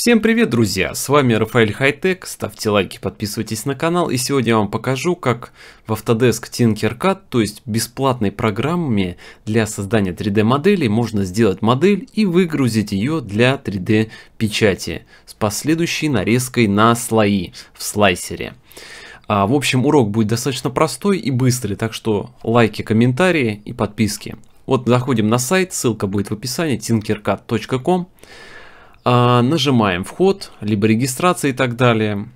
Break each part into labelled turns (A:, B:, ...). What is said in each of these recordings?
A: Всем привет, друзья! С вами Рафаэль Хайтек, ставьте лайки, подписывайтесь на канал, и сегодня я вам покажу, как в Autodesk Tinkercad, то есть бесплатной программе для создания 3D моделей, можно сделать модель и выгрузить ее для 3D печати с последующей нарезкой на слои в слайсере. А, в общем, урок будет достаточно простой и быстрый, так что лайки, комментарии и подписки. Вот заходим на сайт, ссылка будет в описании, tinkercad.com. А, нажимаем вход, либо регистрация и так далее.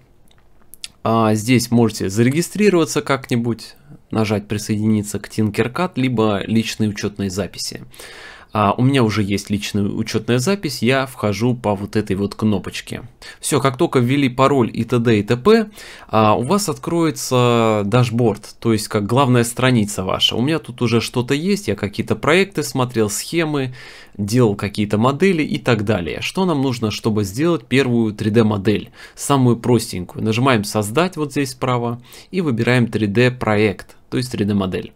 A: А, здесь можете зарегистрироваться как-нибудь, нажать присоединиться к Tinkercad, либо личные учетные записи. А, у меня уже есть личная учетная запись, я вхожу по вот этой вот кнопочке. Все, как только ввели пароль и т.д. и т.п., а, у вас откроется дашборд, то есть как главная страница ваша. У меня тут уже что-то есть, я какие-то проекты смотрел, схемы, делал какие-то модели и так далее. Что нам нужно, чтобы сделать первую 3D модель, самую простенькую? Нажимаем создать вот здесь справа и выбираем 3D проект, то есть 3D модель.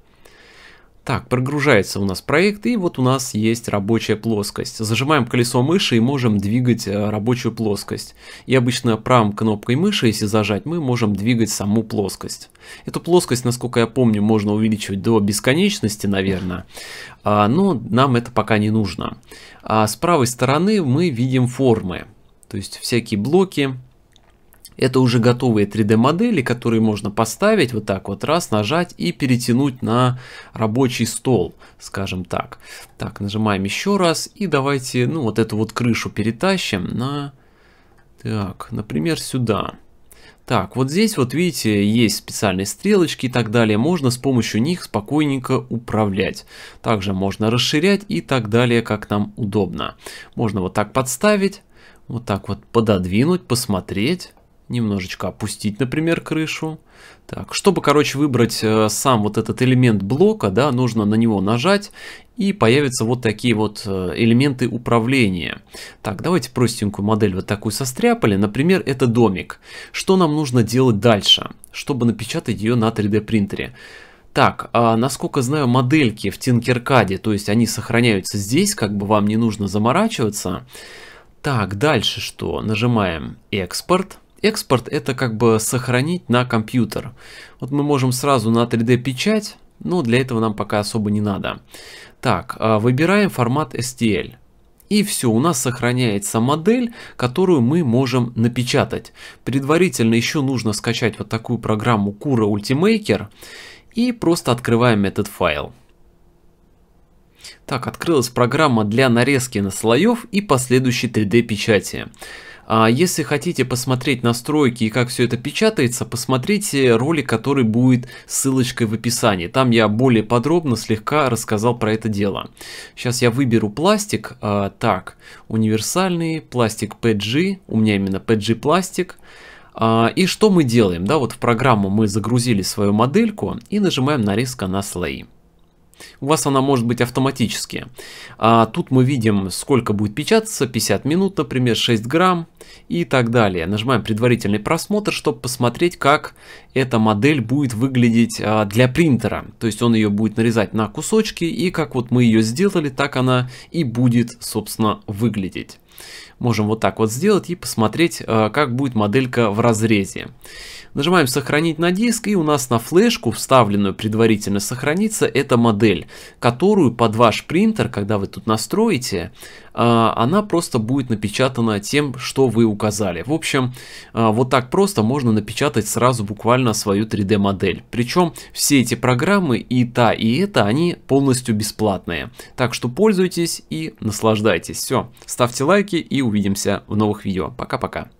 A: Так, прогружается у нас проект, и вот у нас есть рабочая плоскость. Зажимаем колесо мыши и можем двигать э, рабочую плоскость. И обычно правым кнопкой мыши, если зажать, мы можем двигать саму плоскость. Эту плоскость, насколько я помню, можно увеличивать до бесконечности, наверное, а, но нам это пока не нужно. А с правой стороны мы видим формы, то есть всякие блоки, это уже готовые 3D модели, которые можно поставить вот так вот раз, нажать и перетянуть на рабочий стол, скажем так. Так, нажимаем еще раз и давайте, ну вот эту вот крышу перетащим на, так, например, сюда. Так, вот здесь вот видите, есть специальные стрелочки и так далее, можно с помощью них спокойненько управлять. Также можно расширять и так далее, как нам удобно. Можно вот так подставить, вот так вот пододвинуть, посмотреть немножечко опустить, например, крышу. Так, чтобы, короче, выбрать э, сам вот этот элемент блока, да, нужно на него нажать, и появятся вот такие вот э, элементы управления. Так, давайте простенькую модель вот такую состряпали. Например, это домик. Что нам нужно делать дальше, чтобы напечатать ее на 3D принтере? Так, а, насколько знаю, модельки в Tinkercad, то есть они сохраняются здесь, как бы вам не нужно заморачиваться. Так, дальше что? Нажимаем «Экспорт». Экспорт это как бы сохранить на компьютер. Вот мы можем сразу на 3D печать, но для этого нам пока особо не надо. Так, а, выбираем формат STL. И все, у нас сохраняется модель, которую мы можем напечатать. Предварительно еще нужно скачать вот такую программу Cura Ultimaker и просто открываем этот файл. Так, открылась программа для нарезки на слоев и последующей 3D печати. А если хотите посмотреть настройки и как все это печатается, посмотрите ролик, который будет ссылочкой в описании. Там я более подробно слегка рассказал про это дело. Сейчас я выберу пластик. А, так, универсальный пластик PG. У меня именно PG пластик. А, и что мы делаем? Да, вот в программу мы загрузили свою модельку и нажимаем нарезка на слои. У вас она может быть автоматически. А тут мы видим, сколько будет печататься, 50 минут, например, 6 грамм и так далее. Нажимаем предварительный просмотр, чтобы посмотреть, как эта модель будет выглядеть а, для принтера. То есть он ее будет нарезать на кусочки, и как вот мы ее сделали, так она и будет, собственно, выглядеть. Можем вот так вот сделать и посмотреть, а, как будет моделька в разрезе. Нажимаем «Сохранить на диск» и у нас на флешку, вставленную предварительно «Сохранится» эта модель, которую под ваш принтер, когда вы тут настроите, а, она просто будет напечатана тем, что вы вы указали. В общем, а, вот так просто можно напечатать сразу буквально свою 3D модель. Причем все эти программы и та и это они полностью бесплатные. Так что пользуйтесь и наслаждайтесь. Все, ставьте лайки и увидимся в новых видео. Пока-пока.